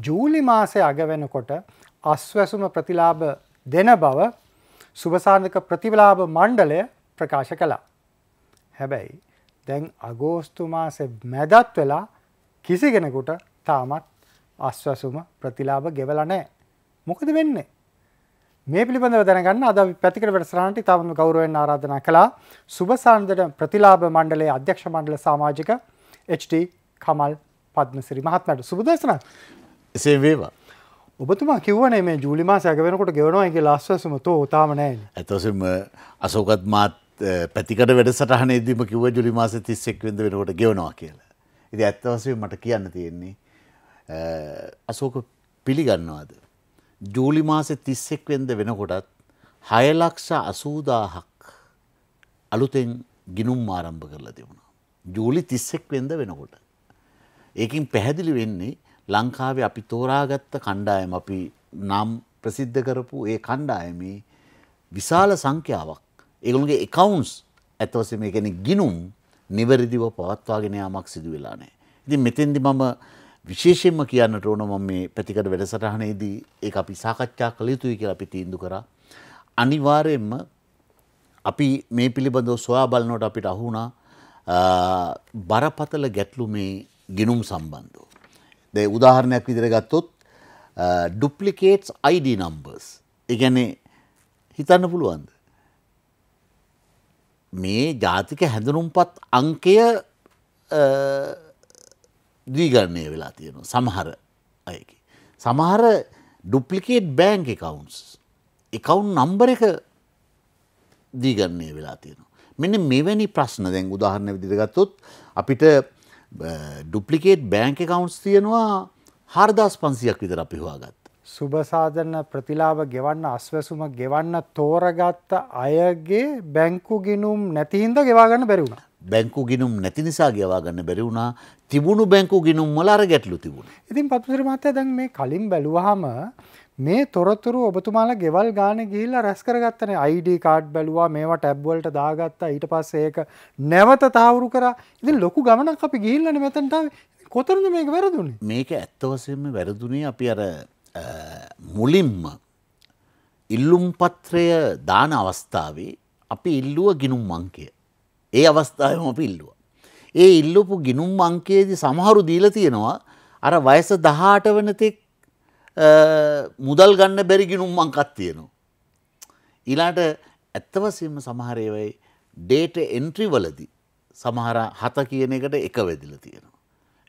ජූලි මාසය අග වෙනකොට අස්වැසුම ප්‍රතිලාභ දෙන බව සුභසාධක ප්‍රතිලාභ මණ්ඩලය ප්‍රකාශ කළා. හැබැයි දැන් අගෝස්තු මාසෙ මැදත් වෙලා කිසිගෙනකුට තාමත් අස්වැසුම ප්‍රතිලාභ ගෙවල නෑ. මොකද වෙන්නේ. මේ පිළිබඳව දැනගන්න අද පැතිකට වැඩසරාණට ඉතාම ගෞරවෙන් ආරාධනා කළා සුභසාන්දට ප්‍රතිලාභ මණ්ඩලේ අධ්‍යක්ෂ මණ්ඩල සාමාජික HT කමල් පද්මසිරි මහත්මයට සුබදේශනා එසේ වේවා. ඔබතුමා කිව්වනේ මේ ජූලිමා සැක වෙනකොට ගෙවනවා එක ලස්වසම තෝ තාම නෑ. ඇතසම අසෝකත් මාත් පැතිකට වැඩසටහනේදීම කිව ජුලිමාස තිස්සෙක් වෙද වෙනකොට ගෙවනවා කියලා. ඉති ඇත්තවසේ මට කියන්න තියෙන්නේ අසෝක පිළිගන්නවාද. ජූලිමාස තිස්සෙක් වෙන්ද වෙනකොටත් හයලක්ෂ අසූදාහක් අලුතෙන් ගිනුම් ආරම්භ කරලා තිබුණා. ජූලි තිස්සෙක් වෙන්ද වෙනකොට. ඒකින් පැහැදිලි වෙන්නේ ලංකාවේ අපි තෝරාගත්ත කණ්ඩායම් අපි නම් ප්‍රසිද්ධ කරපු ඒ කණ්ඩායමේ විශාල සංඛ්‍යාවක් ඒගොල්ලන්ගේ එකවුන්ස් ඇතවසේ මේ ගැන ගිනුම් නිවැරදිව පවත්වාගෙන යාමක් සිදු වෙලා නෑ. ඉතින් මෙතෙන්දි මම විශේෂයෙන්ම කියන්නට ඕන මම මේ පැතිකඩ වැඩසටහනේදී ඒක අපි සාකච්ඡා කළ යුතුයි කියලා අපි තීන්දුව කරා. අනිවාර්යයෙන්ම අපි මේ පිළිබඳව සොයා බලනකොට අපිට අහුණා බරපතල ගැටලු මේ ගිනුම් සම්බන්ධව. දැ උදාහරණයක් විදිරගත්තොත් ඩුප්ලිකේටස් අයිඩ නම්බර්ස් එකැනේ හිතන්න පුළුවන්ද. මේ ජාතික හැඳනුම්පත් අංකය දීගරණය වෙලා තියෙන සමහර අයකි. සමහර ඩුප්ලිකේට් බෑන්ක් එකකවන්ස් එකවුන් නම්බර එක දීගරණය වෙලා තියෙන. මෙන්න මෙවැනි ප්‍රශ්න දැන් උදාහරණ විදිරගත්තුත් අපිට ඩුප්ලිකේට් බෑංක කවුන්ස් තියෙනවා හර්දස් පන්සියක් විතර අපි හවාගත්. සුභසාධන ප්‍රතිලාබ ගෙවන්න අස්වැසුම ගෙවන්න තෝරගත්ත අයගේ බැංකු ගිනුම් නැතිහින්ද ගෙවාගන්න බැරිවුණ. බැංකු ගිනුම් නැති නිසා ගෙවාගන්න බැරිවුණා තිබුණු බැංකු ගිනුම් වලර ගැටලු තිබුණ. ඉතින් පත්තුසිරමත්තය දැන් මේ කලින් බැලුවහම මේ තොරතුරු ඔබතුමාලා ගෙවල් ගාන ගිහිල්ලා රැස් කරගත්තනේ ID කාඩ් බැලුවා මේවා ටැබ් වලට දාගත්තා ඊට පස්සේ ඒක නැවත තාවුරු කරා ඉතින් ලොකු ගමනක් අපි ගිහිල්ලානේ මෙතනට ආවේ කොතරම්ද මේක වැරදුනේ මේක ඇත්ත වශයෙන්ම වැරදුනේ අපි අර මුලින්ම ඉල්ලුම් පත්‍රය දාන අවස්ථාවේ අපි ඉල්ලුව ගිනුම් අංකය ඒ අවස්ථාවම අපි ඉල්ලුවා ඒ ඉල්ලපු ගිනුම් අංකයේදී සමහරු දීලා තියෙනවා අර වයස 18 වෙනතෙක් මුදල් ගන්න බැරි ගිනුම් මංකත් තියෙනවා. ඊලාට ඇත්තවසීම සමහරයවයි ඩේට එන්ට්‍රි වලදී සමහර හත කියන එකට එක වෙදිල තියෙනවා.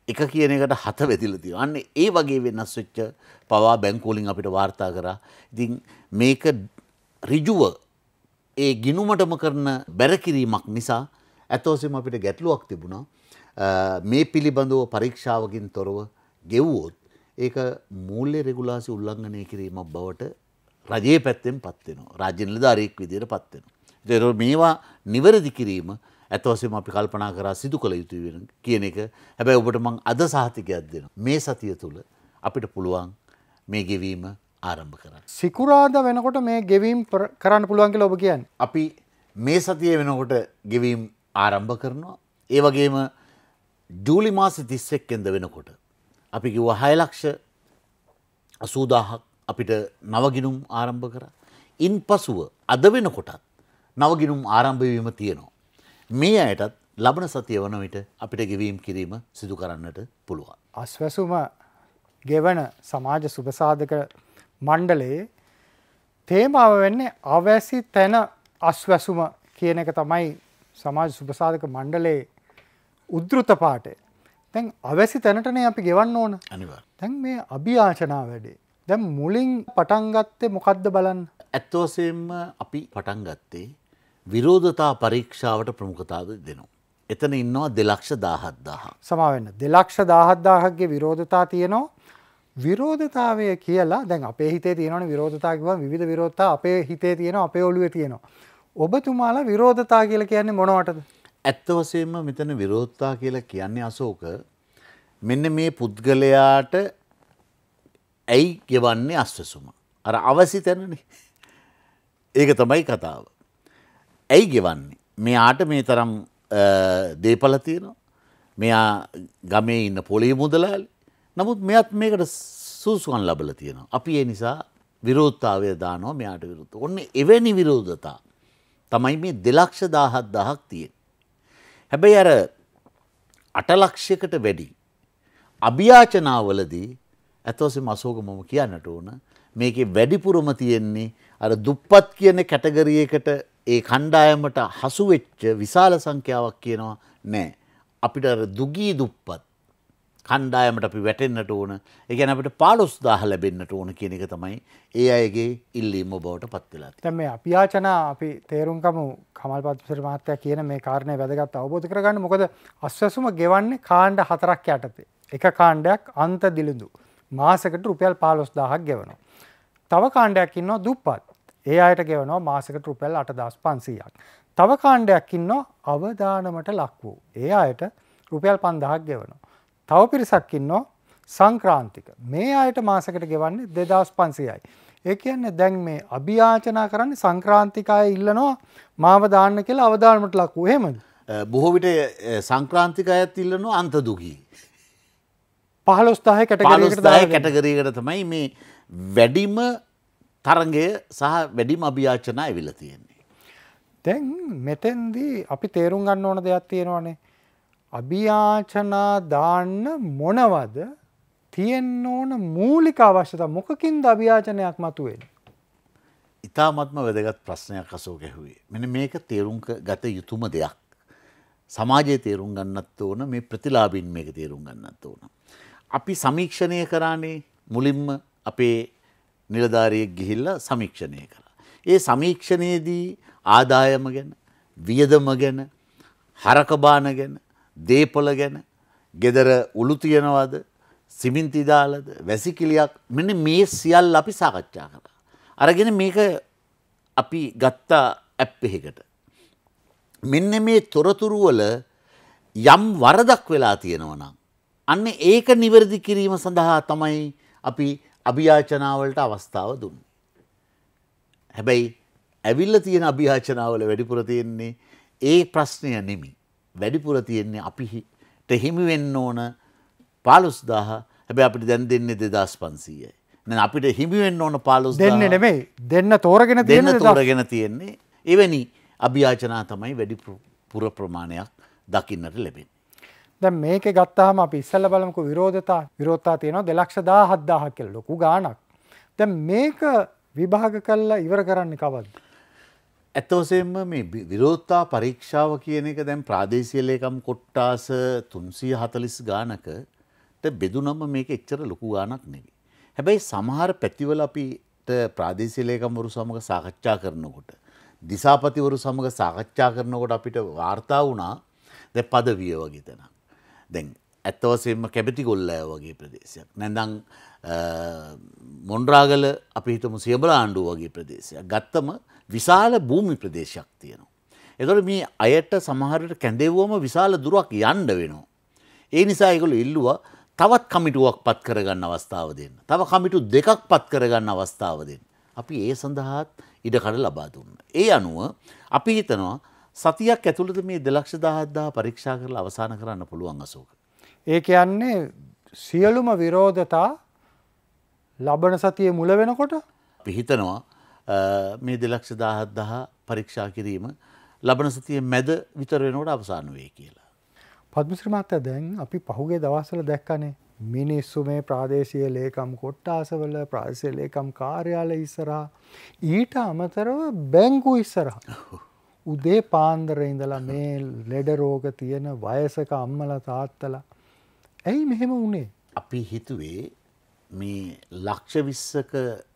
එක කියන එකට හත වෙදිල තිය අන්න ඒ වගේ වෙනස් වෙච්ච පවා බැංකෝලින් අපිට වාර්තා කරා ඉතින් මේක රිජුව ඒ ගිනුමටම කරන බැරකිරීමක් නිසා ඇතෝසම අපිට ගැටලුවක් තිබුණා මේ පිළිබඳව පරීක්ෂාවකින් තොරව ගෙව්වෝත් ඒක මූල්‍ය රෙගුලාසි උල්ලංඝනය කිරීමක් බවට රජයේ පැත්තෙන් පත්වෙනවා රාජ්‍ය නිලධාරීෙක් විදියට පත්වෙනවා. දෙර මේවා නිවැරදි කිරීම ඇතවසම අපි කල්පනා කරා සිදු කළ යුතු වෙන කියන එක හැබැයි ඔබට මං අද සාහතිකයක් දෙන. මේ සතිය තුළ අපිට පුළුවන් මේ ගෙවීම ආරම්භ කරන්න. සිකුරාද වෙනකොට මේ ගෙවීම් කරන්න පුළුවන් කියලා ඔබ කියන්න. අපි මේ සතිය වෙනකොට ගෙවීම් ආරම්භ කරනවා. ඒ වගේම ජූලි මාස තිස්සෙක් එෙන්ද වෙනකොට අපි කිව්ව හයලක්ෂ අසූදාහක් අපිට නවගිනුම් ආරම්භ කර. ඉන් පසුව අද වෙනකොටත් නවගිනුම් ආරම්භවීම තියෙනවා. මේ අයටත් ලබන සතිය වන විට අපිට ගෙවීම් කිරීම සිදු කරන්නට පුළුවන්. අස්වැසුම ගෙවන සමාජ සුභසාධක මණ්ඩලයේ තේමාව වෙන්නේ අවැසි තැන අස්වැසුම කියන එක තමයි සමාජ සුභසාධක මණ්ඩලයේ උද්ෘත පාටය. තැන් අවැසි තැනටනේ අපි ගෙවන්න ඕන තැන් මේ අභිආශනා වැඩේ. දැම් මුලින් පටන්ගත්තේ මොකක්ද බලන්න. ඇත්තවසයෙන්ම අපි පටන්ගත්තේ විරෝධතා පරීක්ෂාවට ප්‍රමුඛතාද දෙනවා. එතන ඉන්නවා දෙලක්ෂ දාහත්දාහ. සමාවෙන්න දෙලක්ෂ දාහත්දාහක්ගේ විරෝධතා තියනවා විරෝධතාවය කියලා දැන් අපේ හිතේ තියෙනවන විරෝධතාකිව විධ විරෝධතා අපේ හිතේ තියෙන අපේ ඔලුව තියෙනවා. ඔබ තුමාලා විරෝධතා කියල කියන්නේ මොනවටද. ඇත්ත වශයෙන්ම මෙතන විරෝධතා කියලා කියන්නේ අශෝක මෙන්න මේ පුද්ගලයාට ඇයි ගෙවන්නේ අස්වසුම. අර අවසි තැනනේ. ඒක තමයි කතාව. ඇයි ගෙවන්නේ. මෙයාට මේ තරම් දේපල තියෙනවා. මෙයා ගමේ ඉන්න පොලේ මුදලාලි. නමුත් මෙයත් මේකට සූසුවන් ලබල තියෙනවා. අපි ඒ නිසා විරෝධතාවය දානෝ මෙයාට විරුද්ධ. ඔන්න එවැනි විරෝධතා තමයි මේ දෙලක්ෂ දාහත් දහක් තියෙන. හැබැයි අර අටලක්ෂයකට වැඩි. අභ්‍යාචනාවලදී ඇතවසම අසෝක මම කියන්නට ඕන මේක වැඩිපුරම තියෙන්නේ අර දුප්පත් කියන කැටගරියකට ඒ කණ්ඩායමට හසුවෙච්ච විශාල සංඛ්‍යාවක් කියනවා නෑ. අපිට දුගී දුප්පත් කණ්ඩායමට අපි වැටෙන්න්නට ඕන එකැන අපට පාලොස් දාහ ලැබෙන්න්නට ඕන කියන එක තමයි ඒ අයගේ ඉල්ලීම බවට පත්වෙලා තැම අපි ආචනා අපි තේරුම්කම කමල් පත්සර මහත්තය කියන මේ කාරණය වැදගත් අවබෝධ කරගන්න මොකද අස්වැසුම ගෙවන්නේ කාණ්ඩ හතරක් යටතේ එක කාණ්ඩයක් අන්ත දිලිඳු මාසකට රුපියල් පාලොස් දාහක් ගෙවනවා. තව කාණ්ඩයක් ඉන්නවා දුප්පත් ඒ අයට ගෙවනවා මාසකට රුපැල් අටදස් පන්සීයක්. තව කාණ්ඩයක් ඉන්නවා අවධානමට ලක් වූ. ඒ අයට රුපියල් පන්දහක් ගෙවනවා. තව පිරිසක් ඉන්නවා සංක්‍රාන්තික. මේ අයට මාසකට ගෙවන්නේ දෙදස් පන්සියයි. ඒ කියන්නේ දැන් මේ අභියාචනා කරන්නේ සංක්‍රාන්තිකාය ඉල්ලනවා මාව දාන්න කියලා අවධානමට ලක්වූ හෙමද. බොහෝ විට සංක්‍රාන්තිකායත් ඉල්ලනවා අන්තදුකී. පහලොස්ථාය කටගලස්ථාය කැටගරීකට තමයි මේ වැඩිම තරගය සහ වැඩිම අභියාචනා ඇවිල තියෙන්නේ. දැන් මෙතැන්දී අපි තේරුම් ගන්න ඕන දෙයක් තියෙනවානේ අභියාචනා දාන්න මොනවද තියෙන්න ඕන මූලික අවශ්‍යතා මොකකින්ද අභියාචනයක් මතුවෙන්නේ? ඉතාමත්ම වැදගත් ප්‍රශ්නයක් අසෝ ගැහුවේ. මෙන මේක තේරුම් ගත යුතුම දෙයක්. සමාජයේ තේරුම් ගන්නත් ඕන මේ ප්‍රතිලාබින් මේක තේරුම් ගන්නත් ඕන. අපි සමීක්ෂණය කරානේ මුලින්ම අපේ නිලධාරියෙක් ගිහිල්ල සමීක්ෂණය කරා. ඒ සමීක්ෂණයේදී ආදායම ගැන වියදම ගැන හරකබාන ගැන දේපොළ ගැන ගෙදර උළු තියනවද සිමින්තිදාලද වැසිකිලියක් මෙන්න මේ සියල් අපි සාකච්ඡා කර. අරගෙන මේක අපි ගත්තා ඇප් එහෙකට. මෙන්න මේ තොරතුරුවල යම් වරදක් වෙලා තියෙනවනම්. අන්න ඒක නිවැරදි කිරීම සඳහා තමයි අපි අභියාචනාවලට අවස්ථාව දුන්න. හැබැයි ඇවිල්ල තියෙන අභියාචනාවල වැඩිපුර තියෙන්නේ ඒ ප්‍රශ්නය නෙමි. වැඩිපුර තියෙන්නේ අපිට හිමි වෙන්න ඕන පාලුස් දාහ හැබැ අපිට දැන් දෙන්නේ දෙදස් පන්සීයයි. නැ අපිට හිමිවෙන්න ඕන පාලුස් දෙන්න නෙමෙයි දෙන්න තෝරගෙන දෙන්න තෝරගෙන තියෙන්නේ එවැනි අභියාචනා තමයි වැඩි පුර ප්‍රමාණයක් දකින්නට ලැබෙන. දැ මේක ගත්තාම අප ඉස්සල්ල බලමකු විරෝධතා විරෝතා තියෙනවා දෙලක්ෂ දා හද්දාහ කෙල් ලොකු ගානක්. දැ මේක විභාග කල්ලා ඉවර කරන්නේ කවද. ඇතවසෙන්ම මේ විරෝත්තා පරීක්ෂාව කියන එක දැන් ප්‍රාදේශීයලේකම් කොට්ටාස තුන්සිය හතලිස් ගානකට බෙදුනම මේක එච්චර ලොකු ගානක් නෙවි. හැබැයි සමහර පැතිවල අපිට ප්‍රාදේශීයලේකම්වරු සමඟ සාකච්ඡා කරනකොට. දිසාපතිවරු සමඟ සාකච්ඡා කරනකොට අපිට වාර්තා වුණා දැ පදවිය වගේ තැනක්. දැන් ඇත්තවසෙන්ම කැබැති ගොල්ලෑ වගේ ප්‍රදේශයක්. නැඳං මොන්ඩ්‍රාගල අපිහිටම සියබල ආණ්ඩුව වගේ ප්‍රදේශයක්. ගත්තම විශාල භූමි ප්‍රදේශයක් තියෙනවා. එතොට මේ අයට සමහරට කැඳෙව්වම විශාල දුරක් යන්ඩ වෙනවා. ඒ නිසා එකළු ඉල්ලුවා තවත් කමිටුවක් පත් කරගන්න අවස්ථාව දෙන්න. තව කමිටු දෙකක් පත් කරගන්න අවස්ථාව දෙන්න. අපි ඒ සඳහාත් ඉඩකඩ ලබා දුන්න. ඒ අනුව අපි හිතනවා සතියක් ඇතුළද මේ දෙලක්ෂ දහත්දා පරීක්ෂා කරල අවසාන කරන්න පුළුවන් අසෝක. ඒ කියන්නේ සියලුම විරෝධතා ලබන සතිය මුල වෙනකොට පිහිතනවා මේ දෙලක්ෂ දාහත් දහ පරීක්ෂා කිරීම ලබන සතිය මැද විතර වෙනකොට අවසාන වේ කියලා. පද්මශ්‍රමත්ත දැන් අපි පහුගේ දවස්සල දැක්කනේ මිනිස්සු මේ ප්‍රාදේශීය ලේකම් කොට්ටාසවල ප්‍රාදේශීය ලේකම් කාර්යාලය ඉස්සරහා ඊට අමතරව බැංකු ඉස්සරහා උදේ පාන්දර ඉඳලා මේ ලෙඩ රෝග තියෙන වයසක අම්මලා තාත්තලා ඇයි මෙහෙම වුනේ අපි හිතුවේ මේ ලක්ෂ 20ක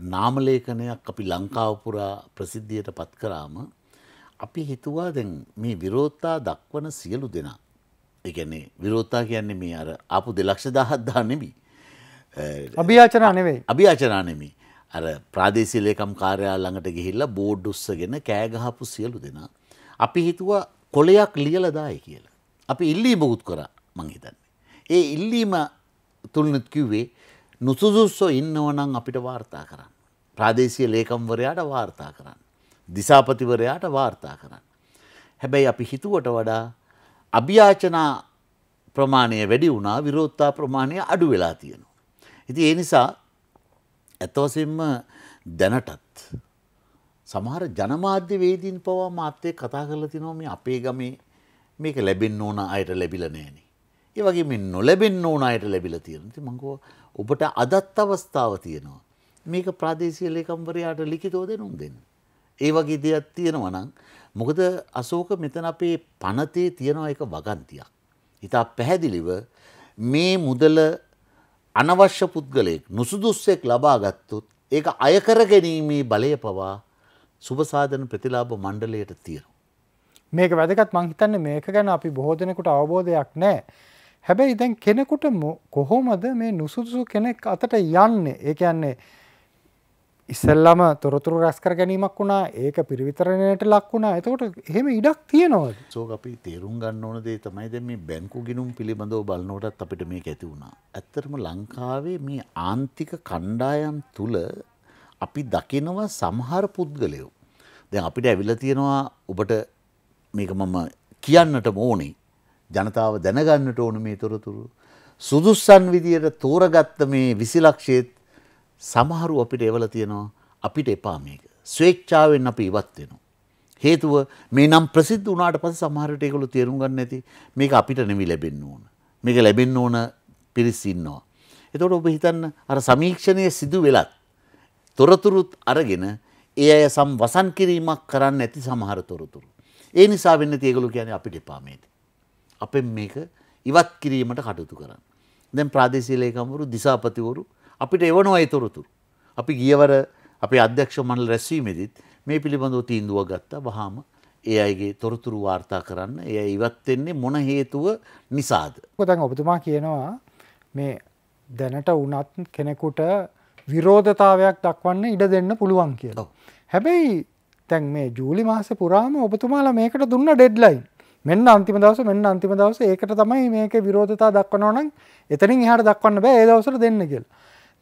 නාමලේඛනයක් අපි ලංකාවපුරා ප්‍රසිද්ධියට පත් කරාම අපි හිතුවා දැන් මේ විරෝත්තා දක්වන සියලු දෙනා එකන්නේ විරෝත්තා කියන්නේ මේ අර ආපු දෙලක්ෂ දහත්දා නෙමි අභියාචනා නෙවෙයි අභියාචනා නෙමි අර ප්‍රාදේශීලේකම් කාරයා ළඟට ගිහිල්ල බෝඩ් උස්සගෙන කෑගහපු සියලු දෙනා අපි හිතුවා කොලයක් ලියලදාය කියලා. අපි ඉල්ලීම උත් කර මංහිතන්නේ. ඒ ඉල්ලීම තුළනත් කිව්වේ නුසුදුස්සෝ ඉන්නවනම් අපිට වාර්තා කරන්න. ප්‍රාදේශය ලේකම්වරයාට වාර්තා කරන්න. දිසාපතිවරයාට වාර්තා කරන්න. හැබැයි අපි හිතුවට වඩා අභ්‍යාචනා ප්‍රමාණය වැඩි වුණා විරෝත්තා ප්‍රමාණය අඩු වෙලා තියෙනවා. ඉති ඒ නිසා ඇතවසෙන්ම දැනටත්. සමහර ජනමාධ්‍ය වේදීන් පවා මාත්‍යය කතා කරල තිනොම අපේ ගමේ මේක ලැබෙන් ඕන අයට ලැබිල නෑනේ. ඒ වගේ මේ නොලැබෙන්න ඕන අයට ලැබිලා තියෙනවා. ඉතින් මං කෝ ඔබට අදත් අවස්ථාව තියෙනවා. මේක ප්‍රාදේශීය ලේකම්වරයාට ලිඛිතව දෙනුම් දෙන්න. ඒ වගේ දෙයක් තියෙනවා නම් මොකද අශෝක මෙතන අපේ පනතේ තියෙනවා එක වගන්තියක්. හිතා පැහැදිලිව මේ මුදල අනවශ්‍ය පුද්ගලයෙක් නුසුදුස්සෙක් ලබා ගත්තොත් ඒක අයකර ගැනීමේ බලය පවා සුභසාධන ප්‍රතිලාභ මණ්ඩලයට තියෙනවා. මේක වැදගත් මංහිතන්න මේක ගැන අපි බොහෝදනකුට අවබෝධයක් නෑ. හැබැයි දැන් කෙනෙකුට කොහොමද මේ නුසුදුසු කෙනෙක් අතට යන්නේ ඒ කියන්නේ ඉස්සල්ලාම තොරතුරු රැස් කර ගැනීමක් වුණා ඒක පිරිවිතරණයට ලක් වුණා එතකොට එහෙම ඉඩක් තියෙනවා සෝක අපි තේරුම් ගන්න ඕන දේ තමයි දැන් මේ බැංකු ගිණුම් පිළිබඳව බලනකොටත් අපිට මේක ඇති වුණා. ඇත්තටම ලංකාවේ මේ ආන්තික කණ්ඩායම් තුල අපි දකිනවා සමහර පුද්ගලයෝ. දැන් අපිට ඇවිල්ලා තියෙනවා ඔබට මේක මම කියන්නට ඕනේ ජනතාව දැනගන්නට ඕන මේ තොරතුරු. සුදුස්සන් විදියට තෝරගත්ත මේ විසිලක්ෂයත් සමහරු අපිට එවල තියෙනවා අපිට එපා මේක. ස්වේච්ඡාවෙන් අපි ඉවත් වෙනවා. හේතුව මේ නම් ප්‍රසිද්ධ වුණාට පස්සේ සමහරට ඒගොල්ලෝ තේරුම් ගන්න නැති මේක අපිට නෙමෙයි ලැබෙන්න ඕන. මේක ලැබෙන්න ඕන පිරිස් ඉන්නවා. එතකොට ඔබ හිතන්න අර සමීක්ෂණය සිදු වෙලත් තොරතුරුත් අරගෙන ඒ අය සම් වසන් කිරීමක් කරන්න ඇති සමහර තොරතුරු. ඒ නිසා වෙන්න තියෙගලු කියන්නේ අපිට එපා මේක. අපෙන් මේක ඉවත් කිරීමට කටයුතු කරන්න. දැන් ප්‍රාදේශීලේකම්වරු දිසාපතිවරු අපිට එවනවා අයිතොරතුරු. අපි ගියවර අපේ අධ්‍යක්ෂ මණ්ඩල රැස්වීමේදීත් මේ පිළිබඳව තීන්දුවක් ගත්තා. වහාම ඒ අයගේ තොරතුරු වාර්තා කරන්න. එය ඉවත් වෙන්නේ මොන හේතුව නිසාද? දැන් ඔබතුමා කියනවා මේ දැනට වුණත් කෙනෙකුට විරෝධතාවයක් දක්වන්න ඉඩ දෙන්න පුළුවන් කියලා. හැබැයි තැන් මේ ජූලි මාස පුරාම ඔබතුමාලා මේකට දුන්න ඩෙඩ්ලයින් මෙන්න අන්තිම දවස මෙන්න අන්තිම දවස ඒකට තමයි මේක විරෝධතා දක්වනවනම් එතනින් එහට දක්වන්න බෑ ඒ දවසට දෙන්න කියල්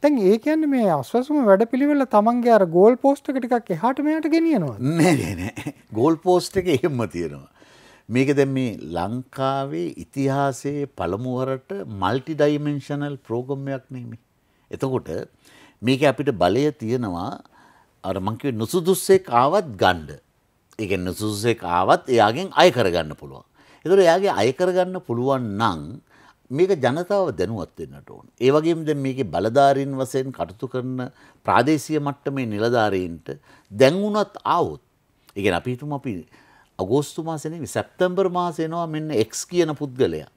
තැන් ඒ කියන්න මේ අස්වසම වැඩ පිළිවෙල තමන්ගේ අර ගෝල් පෝස්ට්ක ටිකක් එහට මෙයට ගෙනියනවා ගෝල් පෝස්ට් එක එහෙම තියෙනවා මේක දැම් මේ ලංකාවේ ඉතිහාසයේ පළමුුවරට මල්ටි ඩයිමෙන්ශනල් ප්‍රෝගම්මයක් නෙමි එතකොට මේක අපිට බලය තියෙනවා අර මංකිව නුසුදුස්සේ කාවත් ගණ්ඩ ඒකෙන් නුසුසෙක් ආවත් එයාගෙන් අය කරගන්න පුළුවන්. ඒතර එයාගේ අය කරගන්න පුළුවන් නම් මේක ජනතාව දැනුවත් වෙන්නට ඕන. ඒ වගේම දැන් මේකේ බලධාරීන් වශයෙන් කටයුතු කරන ප්‍රාදේශීය මට්ටමේ නිලධාරීන්ට දැන් වුණත් ආවොත්. ඒ කියන්නේ අපි හිතමු අපි අගෝස්තු මාසේ නෙවෙයි සැප්තැම්බර් මාසේ එනවා මෙන්න X කියන පුද්ගලයා.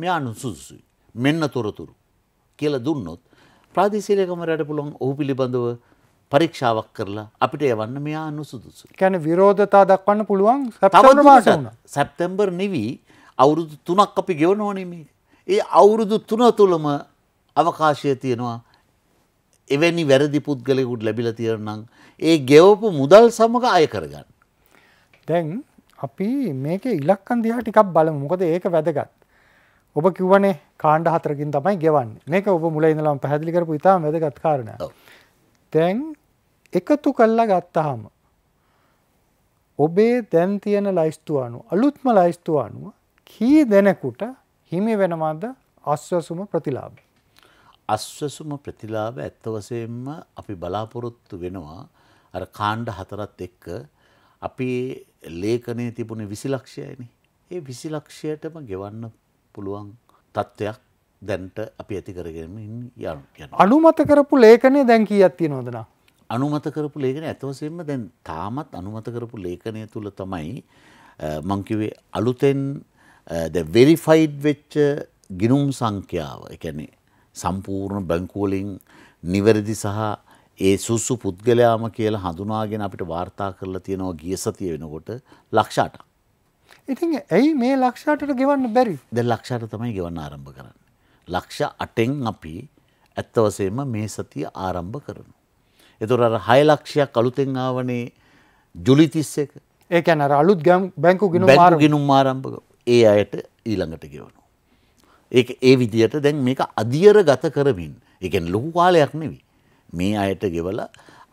මෙයා නුසුසුයි. මෙන්න තොරතුරු කියලා දුන්නොත් ප්‍රාදේශීය ලේකම්වරයාට පුළුවන් ඔහු පිළිබඳව පරීක්ෂාවක් කරලා අපිට යවන්න මෙයා නුසුදුසු. කැන විරෝධතා දක්වන්න පුළුවන් සැපතවර මාස සැප්තැම්බර් නිවී අවුරුදු තුනක් අපි ගෙවනෝනමේ. ඒ අවුරුදු තුන තුළම අවකාශය තියෙනවා එවැනි වැරදි පුද්ගලෙකුට ලැබිල තියෙනනම් ඒ ගෙවපු මුදල් සමඟ අය කරගන්න. දැන් අපි මේක ඉලක්කන් දිහා ටිකක් බලමු මොකද ඒක වැදගත්. ඔබ කිව්වනේ කාණ්ඩ හතරකින් තමයි ගෙවන්න මේක ඔබ මුල ඉඳලම පැහැදිලි කරපු ඉතාම වැදගත් කාරණා. දැන් එකතු කල්ලා ගත්තාහම ඔබේ දැන් තියෙන ලයිස්තු අනුව අලුත්ම ලයිස්තු අනුව කී දෙනෙකුට හිමි වෙනවාද අස්වසුම ප්‍රතිලාබ. අස්වසුම ප්‍රතිලාබ ඇත්තවසයෙන්ම අපි බලාපොරොත්තු වෙනවා අර කාණ්ඩ හතරත් එක්ක අපි ලේකනය තිබුණ විසිලක්ෂයන ඒ විසිලක්ෂයටම ගෙවන්න පුළුවන් තත්ත්වයක් දැන්ට අපි ඇති කරගෙන යන යන. අනුමත කරපු ලේකනේ දැන් කිය ඇත්ති නොදනා අනුමත කරපු ලේඛනය ඇතවසයෙන්ම දැන් තාමත් අනුමත කරපු ලේඛනය තුළ තමයි මංකිවේ අලුතෙන් වෙරිෆයිඩ් වෙච්ච ගිනුම් සංඛ්‍යාව එකැනෙ සම්පූර්ණ බැංකෝලිං නිවැරදි සහ ඒ සුස්සු පුද්ගලයාම කියලා හඳුනාගෙන අපිට වාර්තා කරලා තියෙනවා ගිය සතිය වෙනකොට ලක්ෂාට. ඉතින් ඇයි මේ ලක්ෂාටට ගෙවන්න බැරි ද ලක්ෂාට තමයි ගෙවන්න ආරම්භ කරන්න. ලක්ෂ අටෙන් අපි ඇත්තවසේම මේ සතිය ආරම්භ කරනු. එතුර අර හයලක්ෂයක් අලුතෙන් ආවනේ ජුලිතිස්ස එක ඒ ඇන අලුත් ගැම් බැංකු ගෙන බැර ගෙනුම් ආරම්භක ඒ අයට ඊළඟට ගෙවනු. ඒ ඒ විදියට දැන් මේක අධියර ගත කරමින් එකෙන් ලොකු කාලයක් නෙවි මේ අයට ගෙවල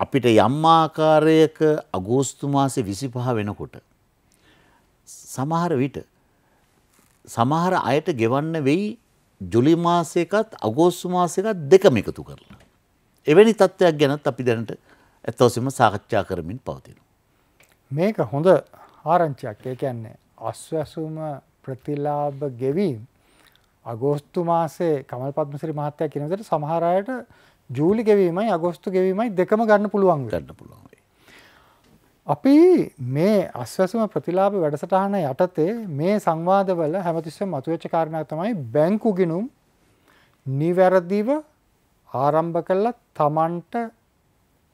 අපිට යම්මාකාරයක අගෝස්තුමාසේ විසිපහ වෙනකොට. සමහර විට සමහර අයට ගෙවන්න වෙයි ජුලි මාසයකත් අගෝස්තු මාසයකත් දෙකම එකතු කරලා. එවැනි තත්ත්වයක් ගැනත් අපි දැනට ඇත්තවසම සාකච්ඡා කරමින් පවතින. මේක හොඳ ආරංචයක් ඒ කියන්නේ අස්වැසුම ප්‍රතිලාභ ගෙවීම් අගෝස්තු මාසේ කමල් පත්මසිරි මහත්තයා කියන විදිහට සමහර අයට ජූලි ගෙවීමයි අගෝස්තු ගෙවීමයි දෙකම ගන්න පුළුවන් ගන්න පුළුවන්. අපි මේ අස්වැසම ප්‍රතිලාභ වැඩසටහන යටතේ මේ සංවාදවල හැමතිස්සෙම මතුවෙච්ච කාරණා තමයි බැංකු ගිණුම් නිවැරදිව ආරම්භ කළා තමන්ට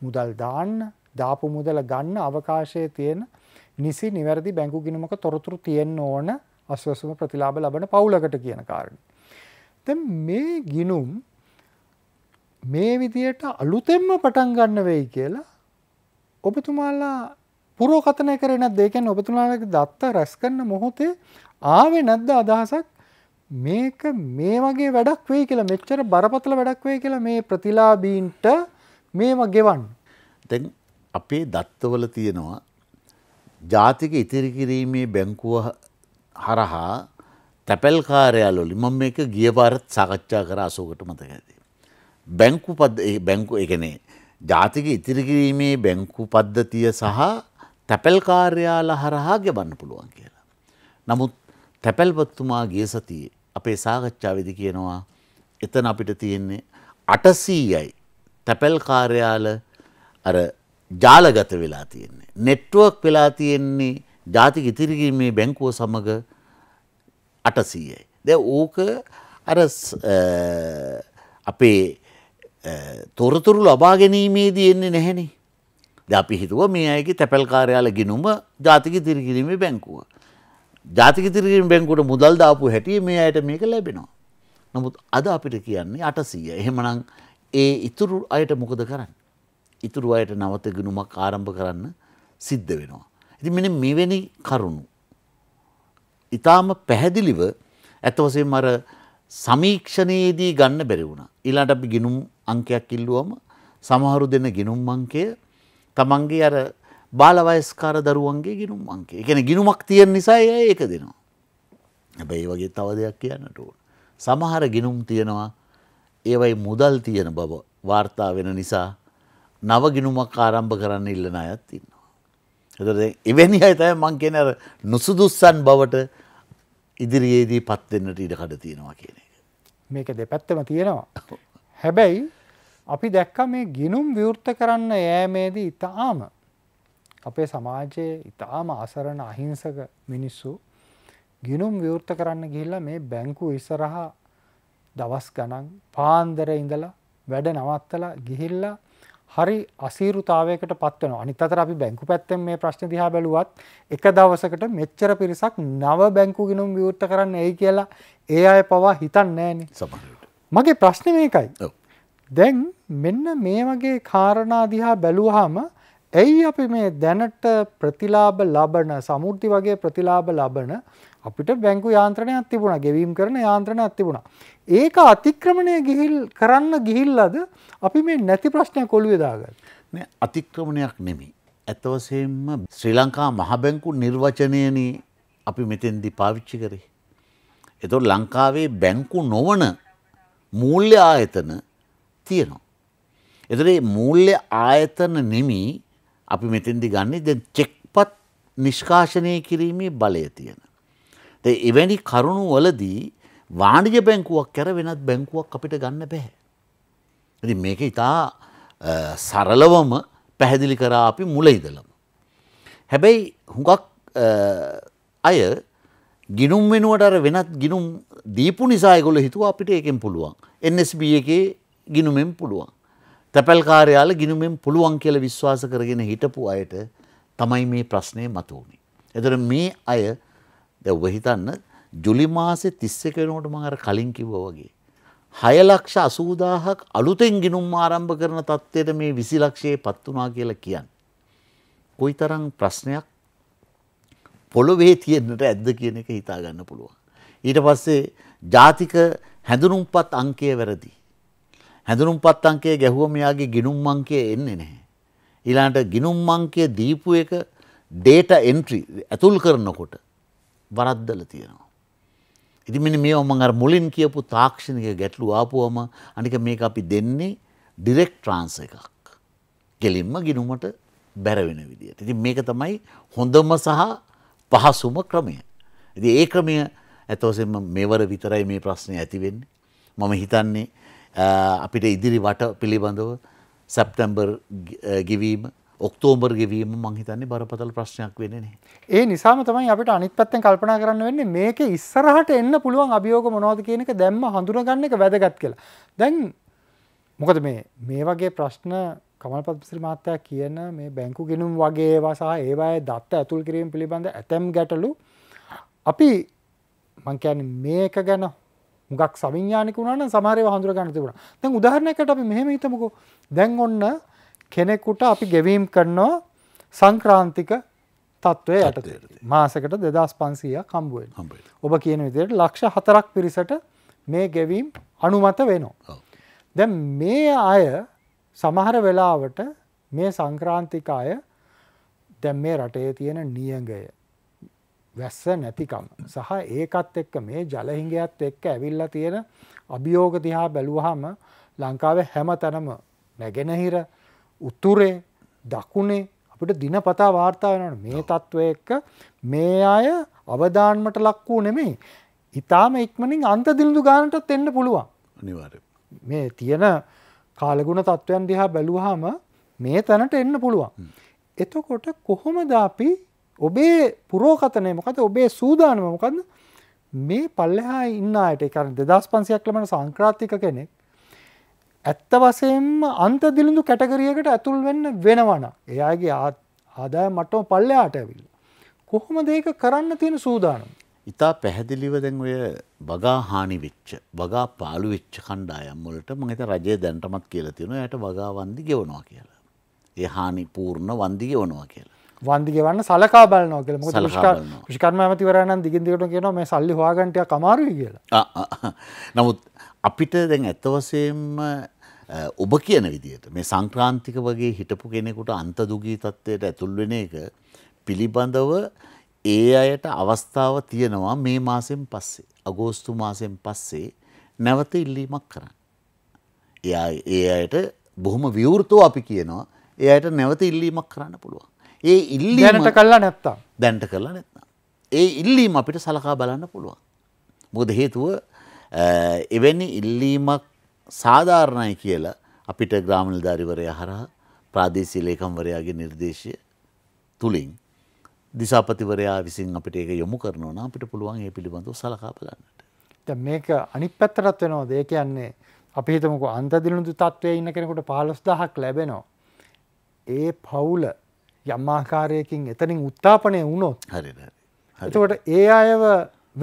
මුදල් දාන්න දාපු මුදල ගන්න අවකාශයේ තියෙන නිසි නිවැරදි බැංකු ගිණුමක තොරතුරු තියෙන්න ඕන අස්වැසුම ප්‍රතිලාභ ලබන පවුලකට කියන කාරණේ. දැන් මේ ගිණුම් මේ විදියට අලුතෙන්ම පටන් ගන්න වෙයි කියලා ඔබතුමාලා පුරෝකථනය කරේ නැද්ද? ඒ කියන්නේ ඔබතුමාලගේ දත්ත රැස් කරන මොහොතේ ආවේ නැද්ද අදහසක් මේක මේ වගේ වැඩක් වෙයි කියලා මෙච්චර බරපතල වැඩක් වෙයි කියලා මේ ප්‍රතිලාභීන්ට මේව ගෙවන්න. දැන් අපේ දත්තවල තියෙනවා ජාතික ඉතිරි කිරීමේ බැංකුව හරහා තැපැල් කාර්යාලවලින් මම මේක ගිය පාරත් සාකච්ඡා කර අසෝකට මතක ඇති. බැංකු පද බැංකු එකනේ ජාතික ඉතිරි කිරීමේ බැංකු පද්ධතිය සහ තැපැල් කාර්යාල හරහා ගෙබන්න පුළුවන් කියලා. නමුත් තැපැල්පත්තුමා ගිය සතියේ අපේ සාකච්ඡාවේදී කියනවා එතන අපිට තියෙන්නේ 800යි තැපැල් කාර්යාල අර ජාලගත වෙලා තියෙන්නේ. නෙට්වර්ක් වෙලා තියෙන්නේ ජාතික ඉතිරිගීමේ බැංකුව සමග 800යි. දැන් ඕක අර අපේ තොරතුරු ලබා ගැනීමේදී එන්නේ නැහැනේ. දැන් අපි හිතුවා මේ අයගේ තැපැල් කාර්යාල ගිණුම ජාතික ඉතිරිගීමේ බැංකුව. ජාතික ඉතිරිගීම් බැංකුවට මුදල් දාපු හැටිය මේ අයට මේක ලැබෙනවා. නමුත් අද අපිට කියන්නේ අටසීය. එහෙමනම් ඒ ඉතුරු අයට මොකද කරන්න. ඉතුරු අයට නවත ගිනුමක් ආරම්භ කරන්න සිද්ධ වෙනවා. ඉති මෙ මෙවැනි කරුණු. ඉතාම පැහැදිලිව ඇතවසේ මර සමීක්ෂණයේදී ගන්න බැරි වුණ. ඉලාට අපි ගිනුම් අංකයක් ඉල්ලුවම සමහරු දෙන ගිනුම් අංකය තමන්ගේ අර බාලවයස්කාර දරුවන්ගේ ගිනුම් අංකේ එකන ගිනුමක් තියෙන් නිසා ඇය ඒක දෙනවා. හැබැයි වගේ තව දෙයක් කියන්නට ඕන. සමහර ගිනුම් තියෙනවා ඒවයි මුදල් තියෙන බව වාර්තා වෙන නිසා නව ගිනුමක් ආරම්භ කරන්න ඉල්ලන අයත් ඉන්නවා. එතට එවැනි අයතය මං කියන නුසුදුස්සන් බවට ඉදිරියේදී පත්වෙන්නට ඉඩකඩ තියෙනවා කියන එක. මේක දෙපැත්තම තියෙනවා. හැබැයි අපි දැක්ක මේ ගිනුම් විවෘත කරන්න යෑමේදී ඉතාම අපේ සමාජයේ ඉතාම අසරණ අහිංසක මිනිස්සු ගිනුම් විවෘත කරන්න ගිහිල්ලා මේ බැංකු ඉස්සරහා දවස් ගණන් පාන්දර ඉඳලා වැඩ නවත්තලා ගිහිල්ලා හරි අසීරුතාවයකට පත්වන අනිත් අතර අපි බැංකු පැත්තෙන් මේ ප්‍රශ්න දිහා බැලුවත් එක දවසකට මෙච්චර පිරිසක් නව බැංකු ගිනුම් විවෘත කරන්න ඇයි කියලා ඒ අය පවා හිතන් නෑන සමට මගේ ප්‍රශ්න මේකයි දැන් මෙන්න මේ වගේ කාරණා දිහා බැලුවහම ඇයි අපි මේ දැනට ප්‍රතිලාබ ලබන සමුෘති වගේ ප්‍රතිලාබ ලබන අපිට බැංකු යාන්ත්‍රණයක් තිබුණ ගෙවීම් කරන යාන්ත්‍රණයක් තිබුණ. ඒක අතික්‍රමණය ගිහිල් කරන්න ගිහිල්ලද අපි මේ නැති ප්‍රශ්නය කොළුවෙදාගන්න. මේ අතික්‍රමණයක් නෙමි. ඇතවසයෙන්ම ශ්‍රී ලංකා මහබැංකු නිර්වචනයන අපි මෙතෙන්දි පාවිච්චි කරේ. එතොට ලංකාවේ බැංකු නොවන මූල්්‍ය ආයතන තියෙනවා. එතරේ මූල්්‍ය ආයතන නෙමී අපි මෙතෙන්දි ගන්නේ ද චෙක්පත් නිෂ්කාශනය කිරීමේ බලය තියෙන. ද එවැනි කරුණු වලදී වාණිජ බැංකුවක් කැර වෙනත් බැංකුවක් අපිට ගන්න බැහැ. ඇති මේක ඉතා සරලවම පැහැදිලි කරා අපි මුල ඉදලම. හැබැයි හුඟක් අය ගිනුම් වෙනුවට වෙනත් ගිනුම් දීපු නිසායගොල හිතුව අපිට එකෙන් පුළුවන්. NSB එකේ ගිනුමෙන් පුළුවන්. තැපැල් කාර්යාල ගිනුමෙන් පුළුවන් කියල විශ්වාස කරගෙන හිටපු අයට තමයි මේ ප්‍රශ්නය මතු වුණේ. එතර මේ අය දැව්ව හිතන්න ජුලි මාසේ තිස්සක වෙනකොට මම අර කලින් කිව්වා වගේ. 6 ලක්ෂ 80000ක් අලුතෙන් ගිනුම් ආරම්භ කරන තත්ත්වයට මේ 20 ලක්ෂයටපත් වුණා කියලා කියන්නේ. කොයිතරම් ප්‍රශ්නයක් පොළොවේ තියෙන්නට ඇද්ද කියන එක හිතා ගන්න පුළුවන්. ඊට පස්සේ ජාතික හැඳුනුම්පත් අංකය වැරදි. හැඳුනුම්පත් අංකය ගැහුවම යාගේ ගිණුම් අංකය එන්නේ නැහැ. ඊළඟට ගිණුම් අංකය දීපු එක data entry ඇතුල් කරනකොට වරද්දලා තියෙනවා. ඉතින් මෙන්න මේව මම අර මුලින් කියපු තාක්ෂණික ගැටලු ආපුවම අනික මේක අපි දෙන්නේ direct trans එකක්. කෙලින්ම ගිණුමට බැර වෙන විදිහට. ඉතින් මේක තමයි හොඳම සහ පහසුම ක්‍රමය. ඉතින් ඒ ක්‍රමය ඇතෝසෙම මෙවර විතරයි මේ ප්‍රශ්නේ ඇති වෙන්නේ. මම හිතන්නේ Uh, අපිට ඉදිරි වට පිළිබඳව සැප්ටම්බර් ගෙවීම ඔක්තෝම්බර් ගෙවීම මංහිතන්නේ බරපතල ප්‍රශ්නයක් වෙනනේ. ඒ නිසාම තමයි අපිට අනිත් පැත්තෙන් කල්පනා කරන්න වෙන්නේ මේක ඉස්සරහට එන්න පුළුවන් අභියෝග මොනවද කියන එක දැම්ම හඳුනගන්න එක වැදගත් කියලා. දැන් මොකද මේ මේ වගේ ප්‍රශ්න කමල්පත්සිරි මහත්තයා කියන මේ බැංකු ගෙනුම් වගේ ඒවා සහ ඒවායේ දත්ත ඇතුල් කිරීම පිළිබඳ ඇතැම් ගැටලු අපි මං කියන්නේ මේක ගැන හුඟක් සවිඥානික වුණා නම් සමහරව හඳුර ගන්න තිබුණා. දැන් උදාහරණයකට අපි මෙහෙම හිතමුකෝ. දැන් ඔන්න කෙනෙකුට අපි ගෙවීම් කරනවා සංක්‍රාන්තික තත්ත්වය යටතේ. මාසෙකට 2500ක් හම්බ වෙනවා. ඔබ කියන විදිහට ලක්ෂ 4ක් පිරිසට මේ ගෙවීම් අනුමත වෙනවා. දැන් මේ අය සමහර වෙලාවට මේ සංක්‍රාන්තික අය දැන් මේ රටේ තියෙන නියඟය වැස්ස නැතිකම සහ ඒකත් එක්ක මේ ජලහිඟයත් එක්ක ඇවිල්ලා තියෙන අභියෝග දිහා බැලුවහම ලංකාවේ හැම තැනම නැගෙනහිර උතුරේ දකුණේ අපිට දිනපතා වාර්තා වෙනවට මේ තත්ත්වය එක්ක මේ අය අවධානමට ලක් වූ නෙමෙයි ඉතාම ඉක්මනින් අන්ත දිලිඳු ගානටත් එන්න පුළුවන් අනිවාර්ය මේ තියෙන කාලගුණ තත්ත්වයන් දිහා බැලුවහම මේ තැනට එන්න පුළුවන් එතකොට කොහොමද අපි ඔබේ පුරෝකතනය මොකද ඔබේ සූදානම මොකද මේ පල්ලෙහා ඉන්න අයට එකන දෙදස් පන්සියක් ලමට සංක්‍රාතික කෙනෙක් ඇත්ත වසයෙන්ම අන්ත දිලිඳු කැටගරියකට ඇතුල් වෙන්න වෙනවන එයාගේ ආදාය මටම පල්ලයාට ඇවිල්ල. කොහොම දෙක කරන්න තියෙන සූදානම්. ඉතා පැහැදිලිව දැන් ඔය වගා හානි වෙච්ච වගා පාලු වෙච්ච කණ්ඩායම් වලට මම හිත රජය දැන්ටමත් කියලා තියෙනවා යට වගා වන්දි ගෙවනවා කියලා. ඒ හානි පූර්ණ වන්දි ගෙවනවා කියලා. වන්දි ගවන්න සලකා බලනවා කියල මො ෂිකර්ම ඇතිවරණන් දිගින් දිකට කියන මේ සල්ලි හවාගන්ටය කමාරුයි කියලා නමුත් අපිට දැන් ඇත්තවසයෙන්ම ඔබ කියන විදිහට මේ සංක්‍රාන්තික වගේ හිටපු කෙනෙකුට අන්තදුගී තත්ත්වයට ඇතුල්වෙන එක පිළිබඳව ඒ අයට අවස්ථාව තියෙනවා මේ මාසෙන් පස්සේ අගෝස්තු මාසෙන් පස්සේ නැවත ඉල්ලීමක් කරන්න. එයා ඒ අයට බොහොම විවෘතෝ අපි කියනවා ඒ අයට නැවත ඉල්ලීමක් කරන්න පුළුවන්. ඒ ඉල්ලිට කල්ලා නැත්තා දැන්ට කරලා නැත්නම්. ඒ ඉල්ලීම අපිට සලකා බලන්න පුළුවන්. මොකද හේතුව එවැනි ඉල්ලීමක් සාධාරණයි කියලා අපිට ග්‍රාමණල්ධාරිවරයා හරහා ප්‍රාදේශී ලේකම්වරයාගේ නිර්දේශය තුළින් දිසාපතිවරයා විසින් අපිට ඒක යොමු කරනවන අපිට පුළුවන් ඒ පිළිබඳව සලකා බලන්නට. මේක අනිත් පැත්තරත් වෙනවා දේ කියන්නේ අපිහිතමක අන්තදිනුදු තත්වය ඉන්න කෙනෙකුට පහලොස් දහක් ලැබෙනවා. ඒ පවුල යම්මාකාරයකින් එතනින් උත්තාපනය වුණොත් එතකොට ඒ අයව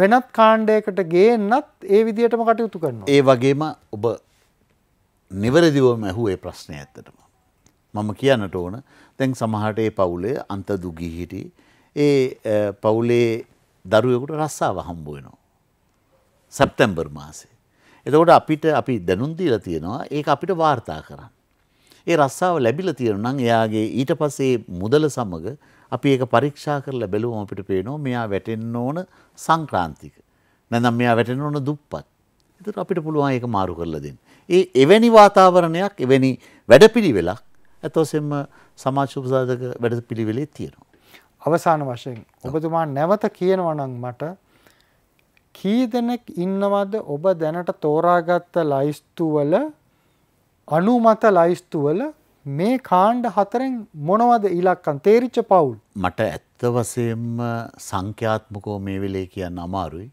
වෙනත් කාණ්ඩයකට ගේන්නත් ඒ විදිටම කටයුතු කරන්න. ඒ වගේම ඔබ නිවරදිවම ඇහුවේ ප්‍රශ්නය ඇත්තටම. මම කියන්නට ඕන තැන් සමහට ඒ පවුලේ අන්ත දුගී හිටි ඒ පවුලේ දරුවකුට රස්සාාව හම්බුවනවා. සැප්තැම්බර් මාසේ. එතකොට අපිට අපි දැනුන්දීල තියෙනවා ඒ අපිට වාර්තා කරන්න. ඒ රස්සාව ලැබිලා තියෙනවා නම් එයාගේ ඊට පස්සේ මුදල සමග අපි ඒක පරීක්ෂා කරලා බැලුවම අපිට පේනවා මෙයා වැටෙන්න ඕන සංක්‍රාන්තික. නැත්නම් මෙයා වැටෙන්න ඕන දුප්පත්. ඒතර අපිට පුළුවන් ඒක මාරු කරලා දෙන්න. ඒ එවැනි වාතාවරණයක් එවැනි වැඩපිළිවෙලක් ඇතොසෙම සමාජ උපසාධක වැඩපිළිවෙලේ තියෙනවා. අවසාන වශයෙන් ඔබතුමා නැවත කියනවා නම් මට කී දෙනෙක් ඉන්නවද ඔබ දැනට තෝරාගත්ත ලයිස්තුවල අනුමත ලයිස්තුවල මේ කාණ්ඩ හතරෙන් මොනවද ඉලක්කන් තේරිච්ච පවුල්. මට ඇත්ත වසයෙන්ම සංඛ්‍යාත්මකෝ මේ වෙලේ කියන්න අමාරුයි.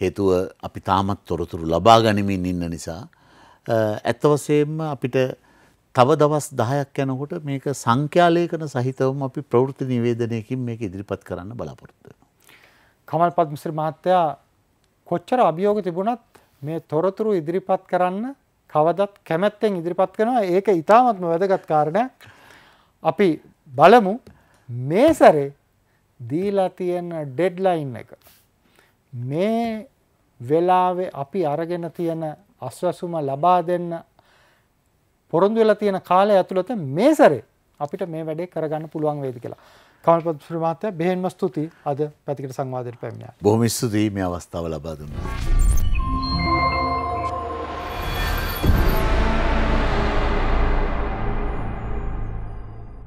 හේතුව අපි තාමත් තොරතුරු ලබා ගනිමින් ඉන්න නිසා. ඇත්තවසයෙන්ම අපිට තව දවස් දහයක් යනකොට මේක සංඛ්‍යාලේකන සහිතවම අපි ප්‍රවෘති නිවේදනයකින් මේක ඉදිරිපත් කරන්න බලාපොරොත්තු. කමල් පත්මිශ්‍ර මහත්තයා කොච්චර අභියෝග තිබුණත් මේ තොරතුරු ඉදිරිපත් කරන්න කවදත් කැමැත්තෙන් ඉදිරිපත් කරනවා ඒක ඉතාමත්ම වැදගත් කාරණයක් අපි බලමු මේ සැරේ දීලා තියෙන ඩෙඩ්ලයින් එක මේ වෙලාවේ අපි අරගෙන තියෙන අස්වැසුම ලබා දෙන්න පොරොන්දු වෙලා තියෙන කාලය ඇතුළත මේ සැරේ අපිට මේ වැඩේ කරගන්න පුළුවන් වේද කියලා. කමල්පත් ශ්‍රී මහත්තයා බෙහෙන්ම ස්තුතියි අද පැතිකඩ සංවාදයට පැමිණියා. බොහොම ස්තුතියි මේ අවස්ථාව ලබා දුන්නා.